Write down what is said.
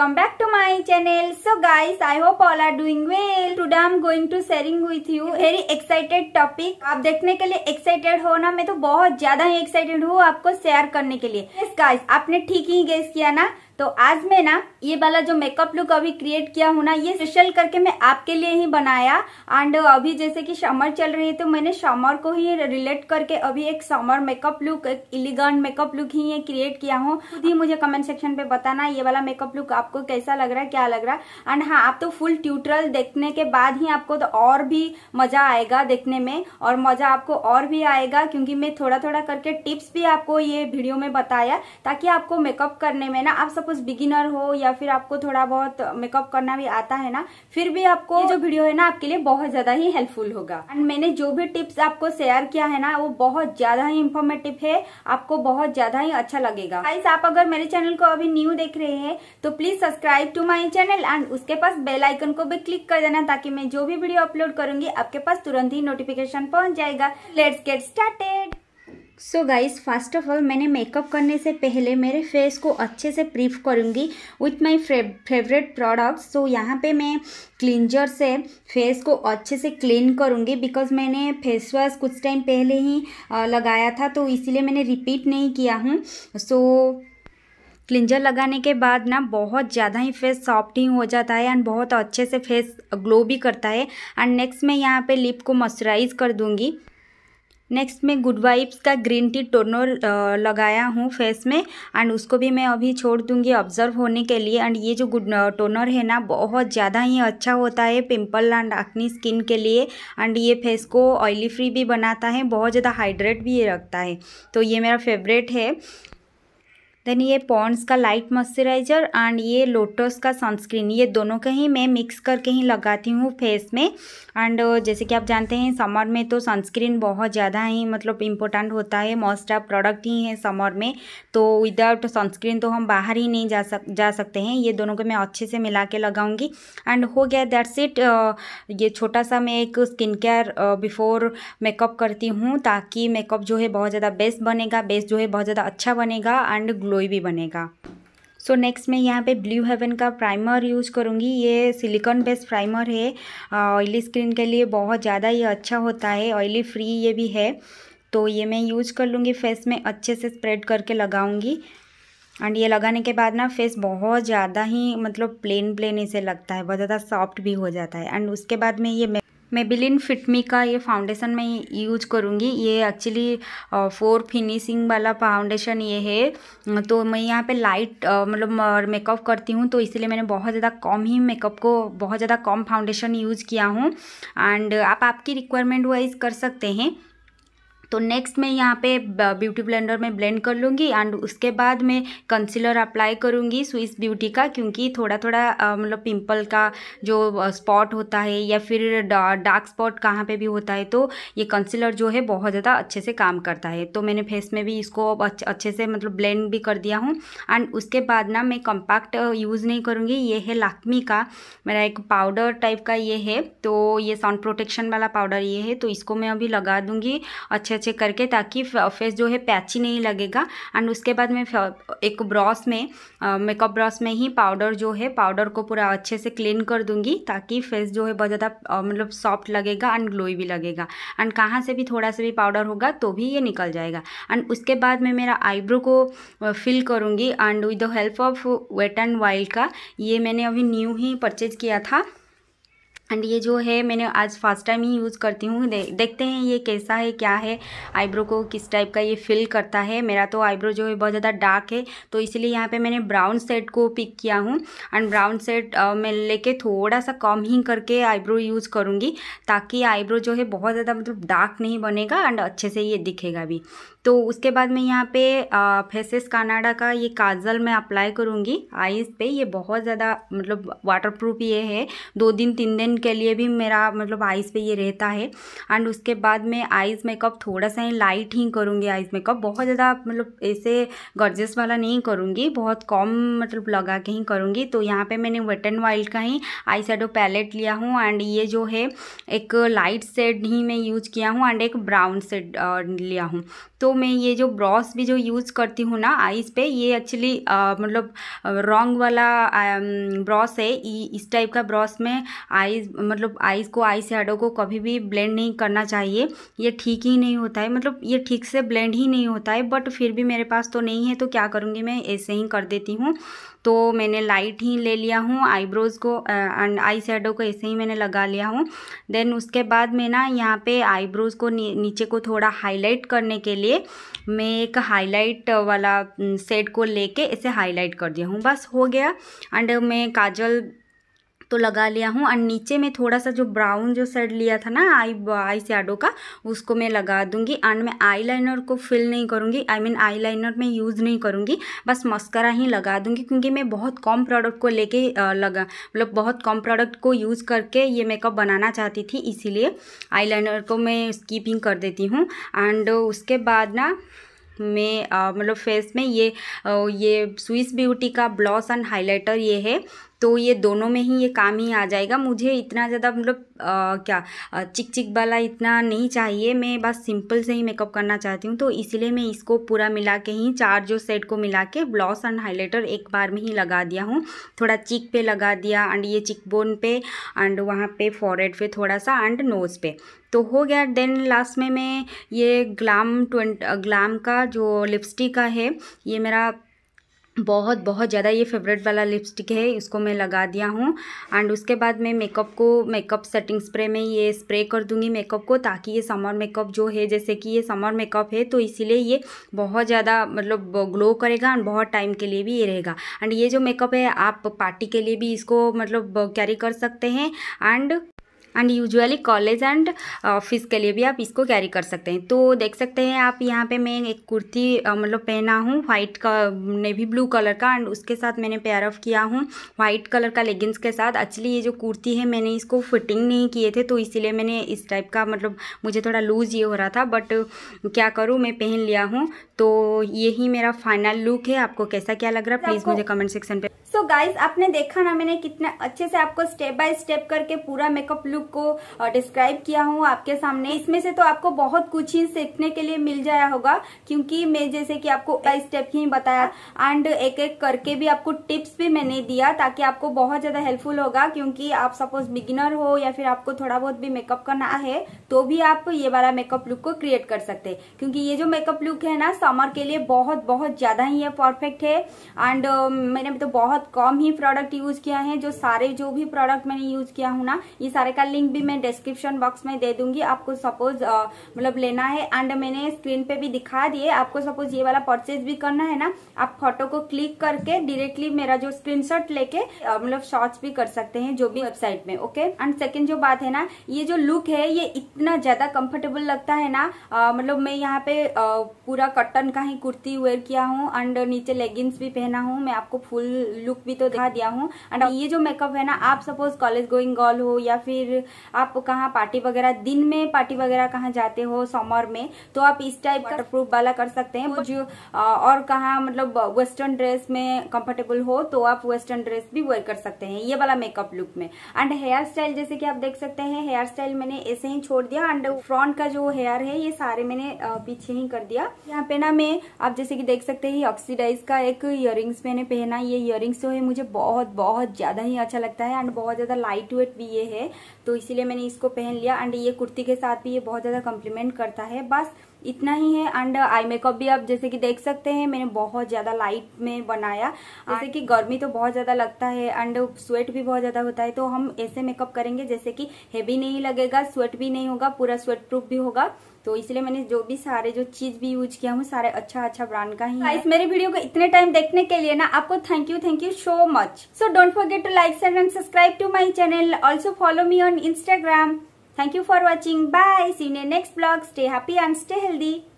welcome back to my channel so guys i hope all are doing well today i'm going to sharing with you very excited topic आप देखने के लिए excited हो ना मैं तो बहुत ज्यादा ही excited हूँ आपको share करने के लिए yes guys आपने ठीक ही guess किया ना तो आज मैं ना ये वाला जो मेकअप लुक अभी क्रिएट किया हूँ ना ये स्पेशल करके मैं आपके लिए ही बनाया एंड अभी जैसे कि समर चल रही है तो मैंने समर को ही रिलेट करके अभी एक समर मेकअप लुक एक इलिगेंट मेकअप लुक ही ये क्रिएट किया हूँ खुद ही मुझे कमेंट सेक्शन पे बताना ये वाला मेकअप लुक आपको कैसा लग रहा है क्या लग रहा है एंड हाँ आप तो फुल ट्यूटरल देखने के बाद ही आपको तो और भी मजा आएगा देखने में और मजा आपको और भी आएगा क्योंकि मैं थोड़ा थोड़ा करके टिप्स भी आपको ये वीडियो में बताया ताकि आपको मेकअप करने में ना आप सब कुछ बिगिनर हो या फिर आपको थोड़ा बहुत मेकअप करना भी आता है ना फिर भी आपको जो वीडियो है ना आपके लिए बहुत ज्यादा ही हेल्पफुल होगा एंड मैंने जो भी टिप्स आपको शेयर किया है ना वो बहुत ज्यादा ही इन्फॉर्मेटिव है आपको बहुत ज्यादा ही अच्छा लगेगा गाइस आप अगर मेरे चैनल को अभी न्यू देख रहे हैं तो please subscribe to my channel and उसके पास बेलाइकन को भी क्लिक कर देना ताकि मैं जो भी वीडियो अपलोड करूंगी आपके पास तुरंत ही नोटिफिकेशन पहुंच जाएगा let's get started so guys first of all मैंने मेकअप करने से पहले मेरे फेस को अच्छे से प्रीफ करूँगी with my favourite products so यहाँ पे मैं क्लिंजर से फेस को अच्छे से क्लीन करूँगी बिकॉज मैंने फेस वॉश कुछ टाइम पहले ही लगाया था तो इसीलिए मैंने रिपीट नहीं किया हूँ सो so, क्लिंजर लगाने के बाद ना बहुत ज़्यादा ही फेस सॉफ्टिंग हो जाता है एंड बहुत अच्छे से फेस ग्लो भी करता है एंड नेक्स्ट मैं यहाँ पे लिप को मॉइस्चराइज कर दूँगी नेक्स्ट मैं गुड वाइब्स का ग्रीन टी टोनर लगाया हूँ फेस में एंड उसको भी मैं अभी छोड़ दूँगी ऑब्जर्व होने के लिए एंड ये जो गुड टोनर है ना बहुत ज़्यादा ही अच्छा होता है पिंपल एंड अक्नी स्किन के लिए एंड ये फेस को ऑयली फ्री भी बनाता है बहुत ज़्यादा हाइड्रेट भी रखता है तो ये मेरा फेवरेट है देन ये पॉन्ड्स का लाइट मॉइस्चराइजर एंड ये लोटस का सनस्क्रीन ये दोनों का ही मैं मिक्स करके ही लगाती हूँ फेस में एंड जैसे कि आप जानते हैं समर में तो सनस्क्रीन बहुत ज़्यादा ही मतलब इम्पोर्टेंट होता है मोस्ट ऑफ प्रोडक्ट ही है समर में तो विदाउट सनस्क्रीन तो हम बाहर ही नहीं जा सक जा सकते हैं ये दोनों को मैं अच्छे से मिला के लगाऊंगी एंड हो गया दैट्स इट ये छोटा सा मैं एक स्किन केयर बिफोर मेकअप करती हूँ ताकि मेकअप जो है बहुत ज़्यादा बेस्ट बनेगा बेस्ट जो है बहुत ज़्यादा अच्छा बनेगा एंड ग्लो ग्लोई भी बनेगा सो so नेक्स्ट मैं यहाँ पे ब्लू हेवन का प्राइमर यूज़ करूँगी ये सिलिकॉन बेस्ड प्राइमर है ऑयली स्किन के लिए बहुत ज़्यादा ये अच्छा होता है ऑयली फ्री ये भी है तो ये मैं यूज़ कर लूँगी फेस में अच्छे से स्प्रेड करके लगाऊँगी एंड ये लगाने के बाद ना फेस बहुत ज़्यादा ही मतलब प्लेन प्लेन इसे लगता है बहुत ज़्यादा सॉफ्ट भी हो जाता है एंड उसके बाद में ये मैं मेबिलिन फिटमी का ये फाउंडेशन मैं यूज करूँगी ये एक्चुअली फोर फिनिशिंग वाला फाउंडेशन ये है तो मैं यहाँ पे लाइट मतलब मेकअप करती हूँ तो इसलिए मैंने बहुत ज़्यादा कम ही मेकअप को बहुत ज़्यादा कम फाउंडेशन यूज़ किया हूँ एंड आप आपकी रिक्वायरमेंट वाइज कर सकते हैं तो नेक्स्ट मैं यहाँ पे ब्यूटी ब्लेंडर में ब्लेंड कर लूँगी एंड उसके बाद मैं कंसीलर अप्लाई करूँगी स्विस ब्यूटी का क्योंकि थोड़ा थोड़ा मतलब पिंपल का जो स्पॉट होता है या फिर डार्क स्पॉट कहाँ पे भी होता है तो ये कंसीलर जो है बहुत ज़्यादा अच्छे से काम करता है तो मैंने फेस में भी इसको अच्छे से मतलब ब्लेंड भी कर दिया हूँ एंड उसके बाद ना मैं कंपैक्ट यूज़ नहीं करूँगी ये है लाकमी का मेरा एक पाउडर टाइप का ये है तो ये सन प्रोटेक्शन वाला पाउडर ये है तो इसको मैं अभी लगा दूँगी अच्छे अच्छे करके ताकि फेस जो है पैची नहीं लगेगा एंड उसके बाद मैं एक ब्रश में मेकअप ब्रश में ही पाउडर जो है पाउडर को पूरा अच्छे से क्लीन कर दूंगी ताकि फेस जो है बहुत ज़्यादा मतलब सॉफ्ट लगेगा एंड ग्लोई भी लगेगा एंड कहाँ से भी थोड़ा सा भी पाउडर होगा तो भी ये निकल जाएगा एंड उसके बाद मैं मेरा आईब्रो को फिल करूँगी and with the help of Wet and Wild का ये मैंने अभी न्यू ही परचेज किया था एंड ये जो है मैंने आज फर्स्ट टाइम ही यूज़ करती हूँ दे, देखते हैं ये कैसा है क्या है आईब्रो को किस टाइप का ये फिल करता है मेरा तो आईब्रो जो है बहुत ज़्यादा डार्क है तो इसलिए यहाँ पे मैंने ब्राउन सेट को पिक किया हूँ एंड ब्राउन सेट मैं लेके थोड़ा सा कम ही करके आईब्रो यूज़ करूँगी ताकि आईब्रो जो है बहुत ज़्यादा मतलब डार्क नहीं बनेगा एंड अच्छे से ये दिखेगा भी तो उसके बाद मैं यहाँ पे फेसेस कनाडा का ये काजल मैं अप्लाई करूँगी आईज़ पे ये बहुत ज़्यादा मतलब वाटरप्रूफ ये है दो दिन तीन दिन के लिए भी मेरा मतलब आइज़ पे ये रहता है एंड उसके बाद मैं आइज़ मेकअप थोड़ा सा ही लाइट ही करूँगी आइज़ मेकअप बहुत ज़्यादा मतलब ऐसे गर्जस वाला नहीं करूँगी बहुत कम मतलब लगा के ही करूँगी तो यहाँ पे मैंने वेट एंड वाइल्ड का ही आई शेडो पैलेट लिया हूँ एंड ये जो है एक लाइट सेड ही मैं यूज किया हूँ एंड एक ब्राउन सेड लिया हूँ तो मैं ये जो ब्रॉस भी जो यूज़ करती हूँ ना आइज़ पे ये एक्चुअली मतलब रॉन्ग वाला ब्रॉस है इस टाइप का ब्रॉस में आइज़ मतलब आइज़ को आई शेडो को कभी भी ब्लेंड नहीं करना चाहिए ये ठीक ही नहीं होता है मतलब ये ठीक से ब्लेंड ही नहीं होता है बट फिर भी मेरे पास तो नहीं है तो क्या करूँगी मैं ऐसे ही कर देती हूँ तो मैंने लाइट ही ले लिया हूँ आईब्रोज़ को एंड आई शेडो को ऐसे ही मैंने लगा लिया हूँ देन उसके बाद मैं ना यहाँ पे आईब्रोज़ को नी, नीचे को थोड़ा हाईलाइट करने के लिए मैं एक हाईलाइट वाला सेट को लेके ऐसे हाईलाइट कर दिया हूँ बस हो गया एंड मैं काजल तो लगा लिया हूँ और नीचे में थोड़ा सा जो ब्राउन जो सेड लिया था ना आई आई शेडो का उसको मैं लगा दूँगी एंड मैं आई लाइनर को फिल नहीं करूँगी आई मीन आई लाइनर मैं यूज़ नहीं करूँगी बस मस्करा ही लगा दूँगी क्योंकि मैं बहुत कम प्रोडक्ट को लेके लगा मतलब बहुत कम प्रोडक्ट को यूज़ करके ये मेकअप बनाना चाहती थी इसीलिए आई को मैं स्कीपिंग कर देती हूँ एंड उसके बाद ना में मतलब फेस में ये ये स्विस ब्यूटी का ब्लॉस एंड हाइलाइटर ये है तो ये दोनों में ही ये काम ही आ जाएगा मुझे इतना ज़्यादा मतलब क्या चिक चिक वाला इतना नहीं चाहिए मैं बस सिंपल से ही मेकअप करना चाहती हूँ तो इसलिए मैं इसको पूरा मिला के ही चार जो सेट को मिला के ब्लॉस एंड हाइलाइटर एक बार में ही लगा दिया हूँ थोड़ा चिक पे लगा दिया एंड ये चिक बोन पे एंड वहाँ पे फॉरेड पे थोड़ा सा एंड नोज़ पे तो हो गया देन लास्ट में मैं ये ग्लाम ट्वेंट ग्लाम का जो लिपस्टिक का है ये मेरा बहुत बहुत ज़्यादा ये फेवरेट वाला लिपस्टिक है इसको मैं लगा दिया हूँ एंड उसके बाद मैं मेकअप को मेकअप सेटिंग स्प्रे में ये स्प्रे कर दूँगी मेकअप को ताकि ये समर मेकअप जो है जैसे कि ये समर मेकअप है तो इसीलिए ये बहुत ज़्यादा मतलब ग्लो करेगा एंड बहुत टाइम के लिए भी ये रहेगा एंड ये जो मेकअप है आप पार्टी के लिए भी इसको मतलब कैरी कर सकते हैं and and usually college and office के लिए भी आप इसको कैरी कर सकते हैं तो देख सकते हैं आप यहाँ पे मैं एक कुर्ती मतलब पहना हूँ वाइट का नेवी ब्लू कलर का एंड उसके साथ मैंने पेयर ऑफ किया हूँ व्हाइट कलर का लेगिंग्स के साथ एक्चुअली ये जो कुर्ती है मैंने इसको फिटिंग नहीं किए थे तो इसीलिए मैंने इस टाइप का मतलब मुझे थोड़ा लूज ये हो रहा था बट क्या करूँ मैं पहन लिया हूँ तो यही मेरा फाइनल लुक है आपको कैसा क्या लग रहा है प्लीज़ मुझे कमेंट सेक्शन पर सो so गाइज आपने देखा ना मैंने कितना अच्छे से आपको स्टेप बाय स्टेप करके पूरा मेकअप लुक को डिस्क्राइब किया हूँ आपके सामने इसमें से तो आपको बहुत कुछ ही सीखने के लिए मिल जाया होगा क्योंकि मैं जैसे कि आपको बाय स्टेप ही बताया एंड एक एक करके भी आपको टिप्स भी मैंने दिया ताकि आपको बहुत ज्यादा हेल्पफुल होगा क्योंकि आप सपोज बिगिनर हो या फिर आपको थोड़ा बहुत भी मेकअप करना है तो भी आप ये वाला मेकअप लुक को क्रिएट कर सकते हैं क्योंकि ये जो मेकअप लुक है ना समर के लिए बहुत बहुत ज्यादा ही ये परफेक्ट है एंड मैंने तो बहुत बहुत कम ही प्रोडक्ट यूज किया है जो सारे जो भी प्रोडक्ट मैंने यूज किया हूँ ना ये सारे का लिंक भी मैं डिस्क्रिप्शन बॉक्स में दे दूंगी आपको सपोज मतलब लेना है एंड मैंने स्क्रीन पे भी दिखा दिए आपको सपोज ये वाला परचेज भी करना है ना आप फोटो को क्लिक करके डिरेक्टली मेरा जो स्क्रीन लेके मतलब शॉर्ट्स भी कर सकते हैं जो भी वेबसाइट में ओके एंड सेकेंड जो बात है ना ये जो लुक है ये इतना ज्यादा कंफर्टेबल लगता है ना मतलब मैं यहाँ पे पूरा कटन का ही कुर्ती वेयर किया हूँ एंड नीचे लेगिंग्स भी पहना हूँ मैं आपको फुल लुक भी तो दिखा दिया हूँ एंड ये जो मेकअप है ना आप सपोज कॉलेज गोइंग गर्ल हो या फिर आप कहाँ पार्टी वगैरह दिन में पार्टी वगैरह कहाँ जाते हो समर में तो आप इस टाइप का प्रूफ वाला कर सकते हैं जो और कहाँ मतलब वेस्टर्न ड्रेस में कंफर्टेबल हो तो आप वेस्टर्न ड्रेस भी वेयर कर सकते हैं ये वाला मेकअप लुक में एंड हेयर स्टाइल जैसे कि आप देख सकते हैं हेयर स्टाइल मैंने ऐसे ही छोड़ दिया एंड फ्रंट का जो हेयर है ये सारे मैंने पीछे ही कर दिया यहाँ पे ना मैं आप जैसे कि देख सकते हैं ऑक्सीडाइज का एक इयर मैंने पहना ये इयर सो है मुझे बहुत बहुत ज़्यादा ही अच्छा लगता है एंड बहुत ज़्यादा लाइट वेट भी ये है तो इसीलिए मैंने इसको पहन लिया एंड ये कुर्ती के साथ भी ये बहुत ज़्यादा कम्प्लीमेंट करता है बस इतना ही है एंड आई मेकअप भी आप जैसे कि देख सकते हैं मैंने बहुत ज़्यादा लाइट में बनाया जैसे कि गर्मी तो बहुत ज़्यादा लगता है एंड स्वेट uh, भी बहुत ज़्यादा होता है तो हम ऐसे मेकअप करेंगे जैसे कि हेवी नहीं लगेगा स्वेट भी नहीं होगा पूरा स्वेट प्रूफ भी होगा तो इसलिए मैंने जो भी सारे जो चीज भी यूज किया हूँ सारे अच्छा अच्छा ब्रांड का ही इस मेरे वीडियो को इतने टाइम देखने के लिए ना आपको thank you thank you so much so don't forget to like and subscribe to my channel also follow me on Instagram Thank you for watching. Bye. See you in the next vlog. Stay happy and stay healthy.